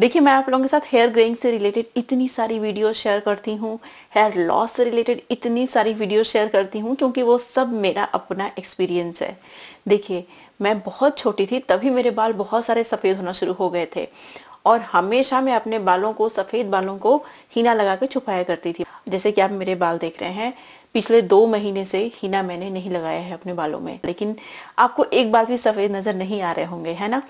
देखिए मैं आप लोगों के साथ हेयर ग्रेइंग से रिलेटेड इतनी सारी वीडियो शेयर करती हूँ हेयर लॉस से रिलेटेड इतनी सारी वीडियो शेयर करती हूँ क्योंकि वो सब मेरा अपना एक्सपीरियंस है देखिए मैं बहुत छोटी थी तभी मेरे बाल बहुत सारे सफ़ेद होना शुरू हो गए थे और हमेशा मैं अपने बालों को सफ़ेद बालों को हीना लगा के छुपाया करती थी जैसे कि आप मेरे बाल देख रहे हैं पिछले दो महीने से हीना मैंने नहीं लगाया है अपने बालों में लेकिन आपको एक बाल भी सफ़ेद नज़र नहीं आ रहे होंगे है ना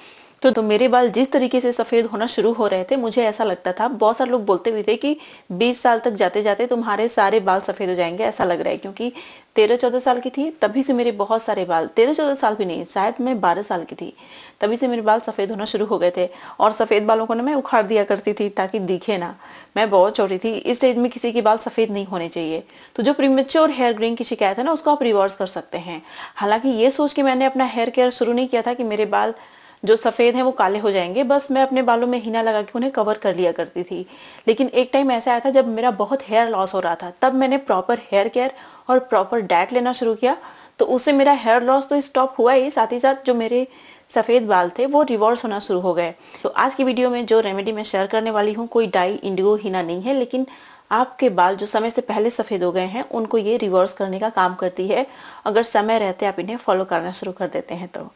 तो, तो मेरे बाल जिस तरीके से सफेद होना शुरू हो रहे थे मुझे ऐसा लगता था बहुत सारे लोग बोलते हुए थे कि 20 साल तक जाते जाते तुम्हारे सारे बाल सफेद हो जाएंगे ऐसा लग रहा है क्योंकि तेरह चौदह साल की थी तभी से मेरे बहुत सारे बाल तेरह चौदह साल भी नहीं शायद मैं बारह साल की थी तभी से मेरे बाल सफेद होना शुरू हो गए थे और सफेद बालों को ना मैं उखाड़ दिया करती थी ताकि दिखे ना मैं बहुत छोटी थी इस एज में किसी के बाल सफेद नहीं होने चाहिए तो जो प्रीमेच्योर हेयर ग्रेइंग की शिकायत है ना उसको आप रिवर्स कर सकते हैं हालांकि ये सोच के मैंने अपना हेयर केयर शुरू नहीं किया था कि मेरे बाल जो सफ़ेद हैं वो काले हो जाएंगे बस मैं अपने बालों में हीना लगा के उन्हें कवर कर लिया करती थी लेकिन एक टाइम ऐसा आया था जब मेरा बहुत हेयर लॉस हो रहा था तब मैंने प्रॉपर हेयर केयर और प्रॉपर डाइट लेना शुरू किया तो उससे मेरा हेयर लॉस तो स्टॉप हुआ ही साथ ही साथ जो मेरे सफ़ेद बाल थे वो रिवॉल्व होना शुरू हो गए तो आज की वीडियो में जो रेमेडी मैं शेयर करने वाली हूँ कोई डाई इंडिगो हीना नहीं है लेकिन आपके बाल जो समय से पहले सफ़ेद हो गए हैं उनको ये रिवर्स करने का काम करती है अगर समय रहते आप इन्हें फॉलो करना शुरू कर देते हैं तो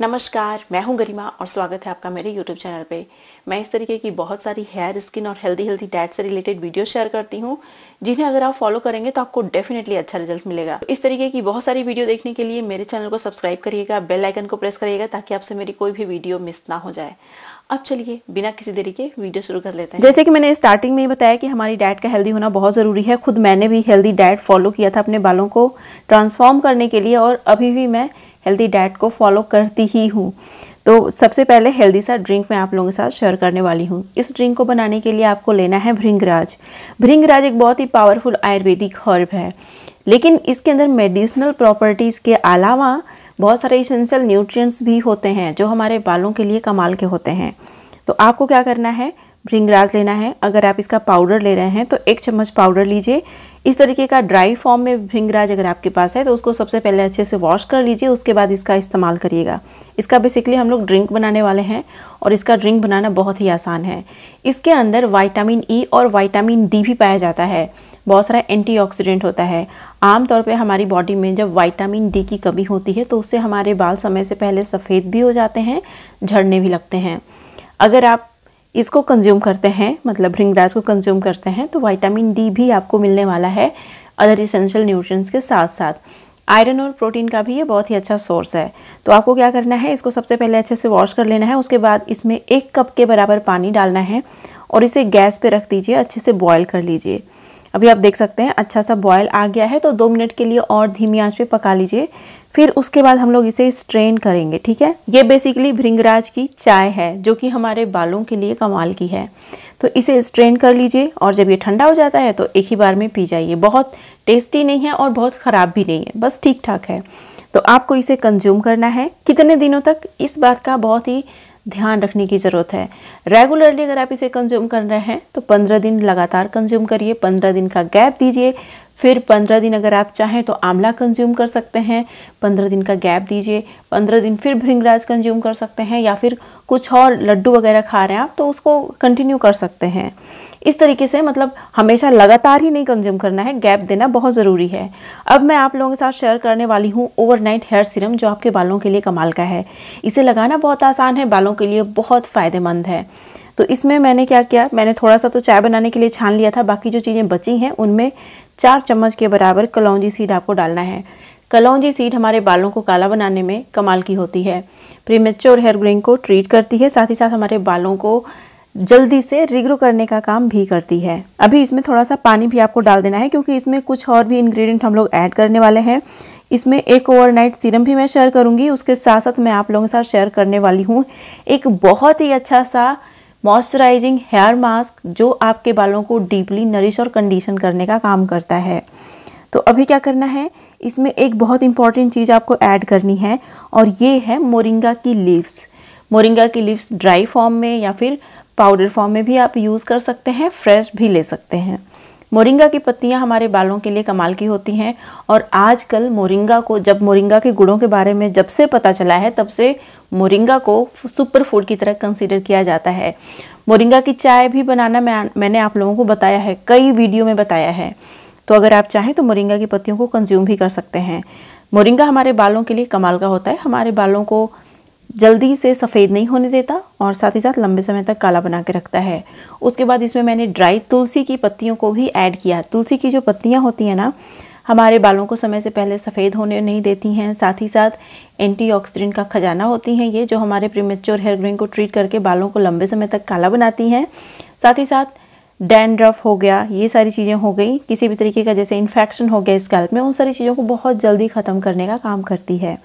नमस्कार मैं हूं गरिमा और स्वागत है आपका मेरे YouTube चैनल पे मैं इस तरीके की बहुत सारी हेयर स्किन और हेल्दी हेल्दी डाइट से रिलेटेड वीडियो शेयर करती हूं जिन्हें अगर आप फॉलो करेंगे तो आपको डेफिनेटली अच्छा रिजल्ट मिलेगा तो इस तरीके की बहुत सारी वीडियो देखने के लिए मेरे चैनल को सब्सक्राइब करिएगा बेल आइकन को प्रेस करिएगा ताकि आपसे मेरी कोई भी वीडियो मिस ना हो जाए अब चलिए बिना किसी देरी के वीडियो शुरू कर लेते हैं जैसे कि मैंने स्टार्टिंग में ही बताया कि हमारी डाइट का हेल्दी होना बहुत ज़रूरी है खुद मैंने भी हेल्दी डाइट फॉलो किया था अपने बालों को ट्रांसफॉर्म करने के लिए और अभी भी मैं हेल्दी डाइट को फॉलो करती ही हूँ तो सबसे पहले हेल्दी सा ड्रिंक मैं आप लोगों के साथ शेयर करने वाली हूँ इस ड्रिंक को बनाने के लिए आपको लेना है भृंगराज भृंगराज एक बहुत ही पावरफुल आयुर्वेदिक हर्ब है लेकिन इसके अंदर मेडिसिनल प्रॉपर्टीज़ के अलावा बहुत सारे इसेंशियल न्यूट्रिएंट्स भी होते हैं जो हमारे बालों के लिए कमाल के होते हैं तो आपको क्या करना है भृंगराज लेना है अगर आप इसका पाउडर ले रहे हैं तो एक चम्मच पाउडर लीजिए इस तरीके का ड्राई फॉर्म में भृंगराज अगर आपके पास है तो उसको सबसे पहले अच्छे से वॉश कर लीजिए उसके बाद इसका इस्तेमाल करिएगा इसका बेसिकली हम लोग ड्रिंक बनाने वाले हैं और इसका ड्रिंक बनाना बहुत ही आसान है इसके अंदर वाइटामिन ई e और वाइटामिन डी भी पाया जाता है बहुत सारा एंटीऑक्सीडेंट होता है आमतौर पे हमारी बॉडी में जब विटामिन डी की कमी होती है तो उससे हमारे बाल समय से पहले सफ़ेद भी हो जाते हैं झड़ने भी लगते हैं अगर आप इसको कंज्यूम करते हैं मतलब भृंगराज को कंज्यूम करते हैं तो वाइटामिन डी भी आपको मिलने वाला है अदर इसेंशियल न्यूट्रिएंट्स के साथ साथ आयरन और प्रोटीन का भी ये बहुत ही अच्छा सोर्स है तो आपको क्या करना है इसको सबसे पहले अच्छे से वॉश कर लेना है उसके बाद इसमें एक कप के बराबर पानी डालना है और इसे गैस पे रख दीजिए अच्छे से बॉयल कर लीजिए अभी आप देख सकते हैं अच्छा सा बॉयल आ गया है तो दो मिनट के लिए और धीमी आंच पे पका लीजिए फिर उसके बाद हम लोग इसे स्ट्रेन करेंगे ठीक है ये बेसिकली भृंगराज की चाय है जो कि हमारे बालों के लिए कमाल की है तो इसे स्ट्रेन कर लीजिए और जब ये ठंडा हो जाता है तो एक ही बार में पी जाइए बहुत टेस्टी नहीं है और बहुत ख़राब भी नहीं है बस ठीक ठाक है तो आपको इसे कंज्यूम करना है कितने दिनों तक इस बात का बहुत ही ध्यान रखने की ज़रूरत है रेगुलरली अगर आप इसे कंज्यूम कर रहे हैं तो पंद्रह दिन लगातार कंज्यूम करिए पंद्रह दिन का गैप दीजिए फिर पंद्रह दिन अगर आप चाहें तो आंवला कंज्यूम कर सकते हैं पंद्रह दिन का गैप दीजिए पंद्रह दिन फिर भृंगराज कंज्यूम कर सकते हैं या फिर कुछ और लड्डू वगैरह खा रहे हैं आप तो उसको कंटिन्यू कर सकते हैं इस तरीके से मतलब हमेशा लगातार ही नहीं कंज्यूम करना है गैप देना बहुत ज़रूरी है अब मैं आप लोगों के साथ शेयर करने वाली हूँ ओवरनाइट हेयर सीरम जो आपके बालों के लिए कमाल का है इसे लगाना बहुत आसान है बालों के लिए बहुत फ़ायदेमंद है तो इसमें मैंने क्या किया मैंने थोड़ा सा तो चाय बनाने के लिए छान लिया था बाकी जो चीज़ें बची हैं उनमें चार चम्मच के बराबर कलौजी सीड आपको डालना है कलौजी सीड हमारे बालों को काला बनाने में कमाल की होती है प्रीमेच्योर हेयर ग्रोइंग को ट्रीट करती है साथ ही साथ हमारे बालों को जल्दी से रिग्रो करने का काम भी करती है अभी इसमें थोड़ा सा पानी भी आपको डाल देना है क्योंकि इसमें कुछ और भी इंग्रेडिएंट हम लोग ऐड करने वाले हैं इसमें एक ओवरनाइट सीरम भी मैं शेयर करूंगी उसके साथ साथ मैं आप लोगों के साथ शेयर करने वाली हूँ एक बहुत ही अच्छा सा मॉइस्चराइजिंग हेयर मास्क जो आपके बालों को डीपली नरिश और कंडीशन करने का काम करता है तो अभी क्या करना है इसमें एक बहुत इंपॉर्टेंट चीज़ आपको ऐड करनी है और ये है मोरिंगा की लीव्स मोरिंगा की लीव्स ड्राई फॉर्म में या फिर पाउडर फॉर्म में भी आप यूज़ कर सकते हैं फ्रेश भी ले सकते हैं मोरिंगा की पत्तियां हमारे बालों के लिए कमाल की होती हैं और आजकल मोरिंगा को जब मोरिंगा के गुड़ों के बारे में जब से पता चला है तब से मोरिंगा को सुपर फूड की तरह कंसिडर किया जाता है मोरिंगा की चाय भी बनाना मैं मैंने आप लोगों को बताया है कई वीडियो में बताया है तो अगर आप चाहें तो मोरिंगा की पत्तियों को कंज्यूम भी कर सकते हैं मोरिंगा हमारे बालों के लिए कमाल का होता है हमारे बालों को जल्दी से सफ़ेद नहीं होने देता और साथ ही साथ लंबे समय तक काला बना के रखता है उसके बाद इसमें मैंने ड्राई तुलसी की पत्तियों को भी ऐड किया तुलसी की जो पत्तियाँ होती हैं ना हमारे बालों को समय से पहले सफ़ेद होने नहीं देती हैं साथ ही साथ एंटी का खजाना होती हैं ये जो हमारे प्रीमेच्योर हेयर ग्रोइंग को ट्रीट करके बालों को लंबे समय तक काला बनाती हैं साथ ही साथ डैंड्रफ हो गया ये सारी चीज़ें हो गई किसी भी तरीके का जैसे इन्फेक्शन हो गया स्कैल्प में उन सारी चीज़ों को बहुत जल्दी ख़त्म करने का काम करती है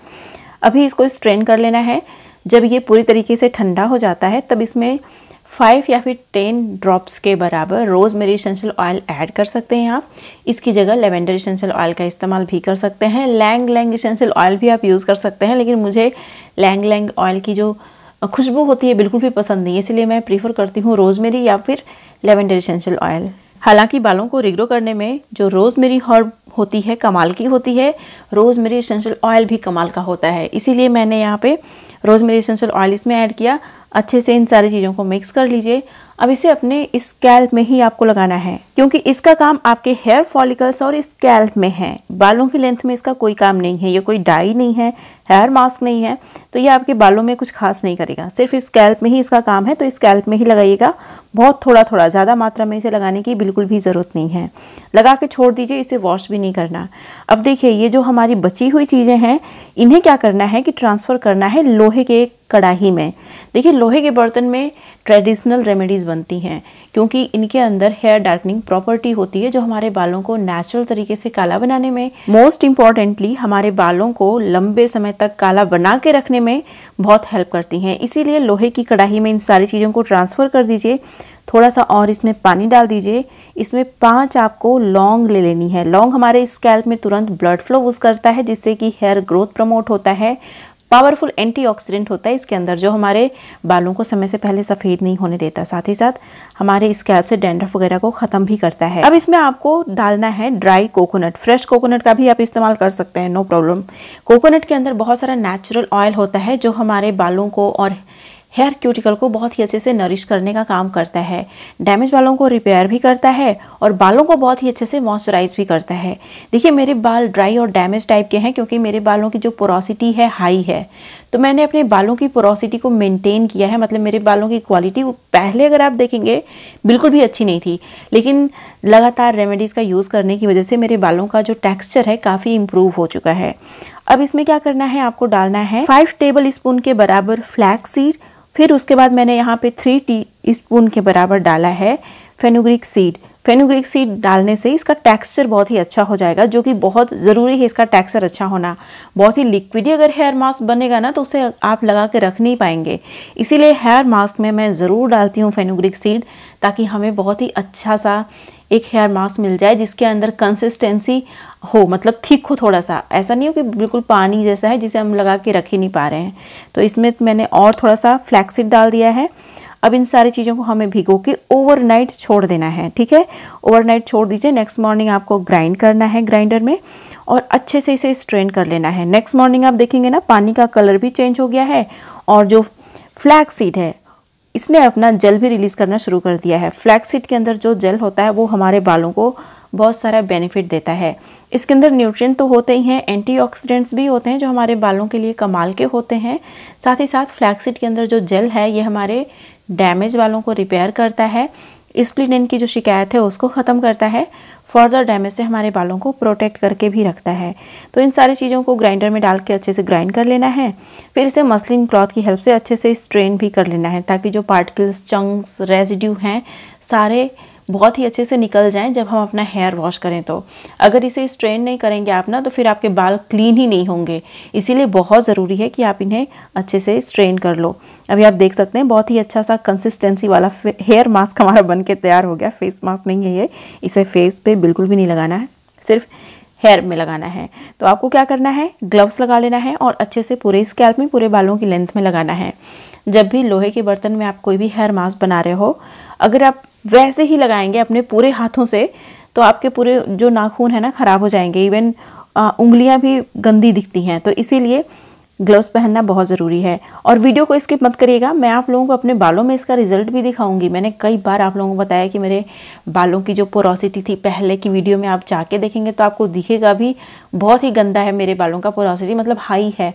अभी इसको स्ट्रेन कर लेना है जब ये पूरी तरीके से ठंडा हो जाता है तब इसमें फाइव या फिर टेन ड्रॉप्स के बराबर रोज मेरी इसेंशियल ऑयल ऐड कर सकते हैं आप इसकी जगह लेवेंडर इसेंशियल ऑयल का इस्तेमाल भी कर सकते हैं लैंग लैंग इसेंशियल ऑयल भी आप यूज़ कर सकते हैं लेकिन मुझे लैंग लैंग ऑयल की जो खुशबू होती है बिल्कुल भी पसंद नहीं है इसलिए मैं प्रीफर करती हूँ रोजमेरी या फिर लेवेंडर इसेंशियल ऑयल हालांकि बालों को रिग्रो करने में जो रोजमेरी हर्ब होती है कमाल की होती है रोज़मेरी इसेंशल ऑयल भी कमाल का होता है इसीलिए मैंने यहाँ पे रोज़मेरी एसेंशियल ऑयल इसमें ऐड किया अच्छे से इन सारी चीज़ों को मिक्स कर लीजिए अब इसे अपने स्कैल्प में ही आपको लगाना है क्योंकि इसका काम आपके हेयर फॉलिकल्स और स्कैल्प में है बालों की लेंथ में इसका कोई काम नहीं है ये कोई डाई नहीं है हेयर मास्क नहीं है तो ये आपके बालों में कुछ खास नहीं करेगा सिर्फ इस स्कैल्प में ही इसका काम है तो स्कैल्प में ही लगाइएगा बहुत थोड़ा थोड़ा ज़्यादा मात्रा में इसे लगाने की बिल्कुल भी ज़रूरत नहीं है लगा के छोड़ दीजिए इसे वॉश भी नहीं करना अब देखिए ये जो हमारी बची हुई चीज़ें हैं इन्हें क्या करना है कि ट्रांसफ़र करना है लोहे के कड़ाही में देखिए लोहे के बर्तन में ट्रेडिशनल रेमेडीज़ बनती हैं क्योंकि इनके अंदर हेयर डार्कनिंग प्रॉपर्टी होती है जो हमारे बालों को नेचुरल तरीके से काला बनाने में मोस्ट इम्पॉर्टेंटली हमारे बालों को लंबे समय तक काला बना के रखने में बहुत हेल्प करती हैं इसीलिए लोहे की कढ़ाई में इन सारी चीज़ों को ट्रांसफ़र कर दीजिए थोड़ा सा और इसमें पानी डाल दीजिए इसमें पांच आपको लौंग ले लेनी है लौंग हमारे स्कैल्प में तुरंत ब्लड फ्लो बूस्ट करता है जिससे कि हेयर ग्रोथ प्रमोट होता है पावरफुल एंटीऑक्सीडेंट होता है इसके अंदर जो हमारे बालों को समय से पहले सफ़ेद नहीं होने देता साथ ही साथ हमारे स्कैल्प से डेंड्रफ वगैरह को ख़त्म भी करता है अब इसमें आपको डालना है ड्राई कोकोनट फ्रेश कोकोनट का भी आप इस्तेमाल कर सकते हैं नो प्रॉब्लम कोकोनट के अंदर बहुत सारा नेचुरल ऑयल होता है जो हमारे बालों को और हेयर क्यूटिकल को बहुत ही अच्छे से नरिश करने का काम करता है डैमेज बालों को रिपेयर भी करता है और बालों को बहुत ही अच्छे से मॉइस्चराइज भी करता है देखिए मेरे बाल ड्राई और डैमेज टाइप के हैं क्योंकि मेरे बालों की जो पोरोसिटी है हाई है तो मैंने अपने बालों की पोरोसिटी को मेंटेन किया है मतलब मेरे बालों की क्वालिटी पहले अगर आप देखेंगे बिल्कुल भी अच्छी नहीं थी लेकिन लगातार रेमेडीज़ का यूज़ करने की वजह से मेरे बालों का जो टेक्स्चर है काफ़ी इम्प्रूव हो चुका है अब इसमें क्या करना है आपको डालना है फाइव टेबल स्पून के बराबर फ्लैक्स सीड फिर उसके बाद मैंने यहाँ पे थ्री टी स्पून के बराबर डाला है फेनुग्रिक सीड फेनुग्रिक सीड डालने से इसका टेक्सचर बहुत ही अच्छा हो जाएगा जो कि बहुत ज़रूरी है इसका टेक्सचर अच्छा होना बहुत ही लिक्विडी अगर हेयर मास्क बनेगा ना तो उसे आप लगा के रख नहीं पाएंगे इसीलिए हेयर मास्क में मैं ज़रूर डालती हूँ फेनुग्रिक सीड ताकि हमें बहुत ही अच्छा सा एक हेयर मास्क मिल जाए जिसके अंदर कंसिस्टेंसी हो मतलब थिक हो थोड़ा सा ऐसा नहीं हो कि बिल्कुल पानी जैसा है जिसे हम लगा के रख ही नहीं पा रहे हैं तो इसमें मैंने और थोड़ा सा फ्लैक्सिड डाल दिया है अब इन सारी चीज़ों को हमें भिगो के ओवरनाइट छोड़ देना है ठीक है ओवरनाइट छोड़ दीजिए नेक्स्ट मॉर्निंग आपको ग्राइंड करना है ग्राइंडर में और अच्छे से इसे स्ट्रेन कर लेना है नेक्स्ट मॉर्निंग आप देखेंगे ना पानी का कलर भी चेंज हो गया है और जो फ्लैग है इसने अपना जल भी रिलीज़ करना शुरू कर दिया है फ्लैक्सीड के अंदर जो जल होता है वो हमारे बालों को बहुत सारा बेनिफिट देता है इसके अंदर न्यूट्रिएंट तो होते ही हैं एंटीऑक्सीडेंट्स भी होते हैं जो हमारे बालों के लिए कमाल के होते हैं साथ ही साथ फ्लैक्सीड के अंदर जो जेल है ये हमारे डैमेज बालों को रिपेयर करता है स्प्लिन की जो शिकायत है उसको ख़त्म करता है फर्दर डैमेज से हमारे बालों को प्रोटेक्ट करके भी रखता है तो इन सारी चीज़ों को ग्राइंडर में डाल के अच्छे से ग्राइंड कर लेना है फिर इसे मसलिन क्लॉथ की हेल्प से अच्छे से स्ट्रेन भी कर लेना है ताकि जो पार्टिकल्स चंक्स रेजिड्यू हैं सारे बहुत ही अच्छे से निकल जाएं जब हम अपना हेयर वॉश करें तो अगर इसे स्ट्रेन नहीं करेंगे आप ना तो फिर आपके बाल क्लीन ही नहीं होंगे इसीलिए बहुत ज़रूरी है कि आप इन्हें अच्छे से स्ट्रेन कर लो अभी आप देख सकते हैं बहुत ही अच्छा सा कंसिस्टेंसी वाला हेयर मास्क हमारा बन के तैयार हो गया फेस मास्क नहीं है ये इसे फेस पर बिल्कुल भी नहीं लगाना है सिर्फ हेयर में लगाना है तो आपको क्या करना है ग्लव्स लगा लेना है और अच्छे से पूरे स्कैल्प में पूरे बालों की लेंथ में लगाना है जब भी लोहे के बर्तन में आप कोई भी हेयर मास्क बना रहे हो अगर आप वैसे ही लगाएंगे अपने पूरे हाथों से तो आपके पूरे जो नाखून है ना ख़राब हो जाएंगे इवन उंगलियां भी गंदी दिखती हैं तो इसीलिए ग्लव्स पहनना बहुत ज़रूरी है और वीडियो को स्किप मत करिएगा मैं आप लोगों को अपने बालों में इसका रिजल्ट भी दिखाऊंगी मैंने कई बार आप लोगों को बताया कि मेरे बालों की जो पोरोसिटी थी पहले की वीडियो में आप जाके देखेंगे तो आपको दिखेगा भी बहुत ही गंदा है मेरे बालों का पोरोसिटी मतलब हाई है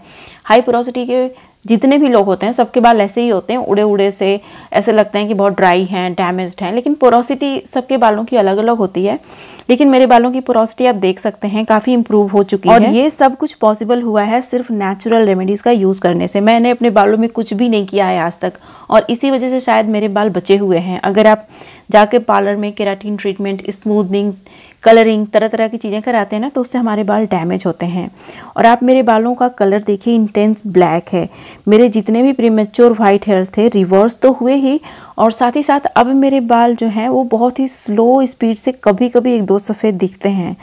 हाई पोरोसिटी के जितने भी लोग होते हैं सबके बाल ऐसे ही होते हैं उड़े उड़े से ऐसे लगते हैं कि बहुत ड्राई हैं डैमेज हैं लेकिन पोरोसिटी सबके बालों की अलग अलग होती है लेकिन मेरे बालों की पोरोसिटी आप देख सकते हैं काफ़ी इंप्रूव हो चुकी और है और ये सब कुछ पॉसिबल हुआ है सिर्फ नेचुरल रेमेडीज़ का यूज़ करने से मैंने अपने बालों में कुछ भी नहीं किया है आज तक और इसी वजह से शायद मेरे बाल बचे हुए हैं अगर आप जाके पार्लर में कैराटीन ट्रीटमेंट स्मूदनिंग कलरिंग तरह तरह की चीज़ें कराते हैं ना तो उससे हमारे बाल डैमेज होते हैं और आप मेरे बालों का कलर देखिए इंटेंस ब्लैक है मेरे जितने भी प्रीमेच्योर वाइट हेयर्स थे रिवर्स तो हुए ही और साथ ही साथ अब मेरे बाल जो हैं वो बहुत ही स्लो स्पीड से कभी कभी एक दो सफ़ेद दिखते हैं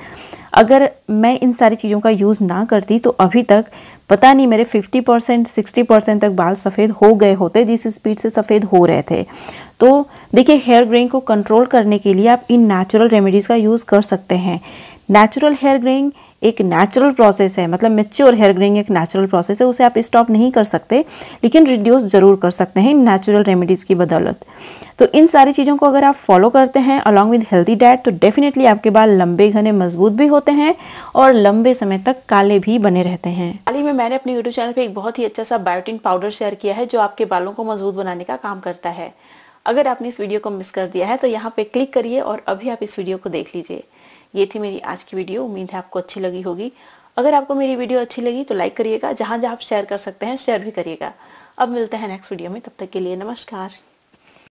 अगर मैं इन सारी चीज़ों का यूज़ ना करती तो अभी तक पता नहीं मेरे 50 परसेंट सिक्सटी परसेंट तक बाल सफ़ेद हो गए होते जिस स्पीड से सफ़ेद हो रहे थे तो देखिए हेयर ग्रेइंग को कंट्रोल करने के लिए आप इन नेचुरल रेमेडीज़ का यूज़ कर सकते हैं नेचुरल हेयर ग्रेइंग एक नेचुरल प्रोसेस है मतलब मेच्योर हेयर ग्रेइंग एक नेचुरल प्रोसेस है उसे आप स्टॉप नहीं कर सकते लेकिन रिड्यूस ज़रूर कर सकते हैं इन नेचुरल रेमेडीज़ की बदौलत तो इन सारी चीज़ों को अगर आप फॉलो करते हैं अलॉन्ग विद हेल्दी डाइट तो डेफिनेटली आपके बाल लंबे घने मजबूत भी होते हैं और लंबे समय तक काले भी बने रहते हैं हाल ही में मैंने अपने यूट्यूब चैनल पर एक बहुत ही अच्छा सा बायोटिन पाउडर शेयर किया है जो आपके बालों को मजबूत बनाने का काम करता है अगर आपने इस वीडियो को मिस कर दिया है तो यहाँ पे क्लिक करिए और अभी आप इस वीडियो को देख लीजिए ये थी मेरी आज की वीडियो उम्मीद है आपको अच्छी लगी होगी अगर आपको मेरी वीडियो अच्छी लगी तो लाइक करिएगा जहां जहां आप शेयर कर सकते हैं शेयर भी करिएगा अब मिलते हैं नेक्स्ट वीडियो में तब तक के लिए नमस्कार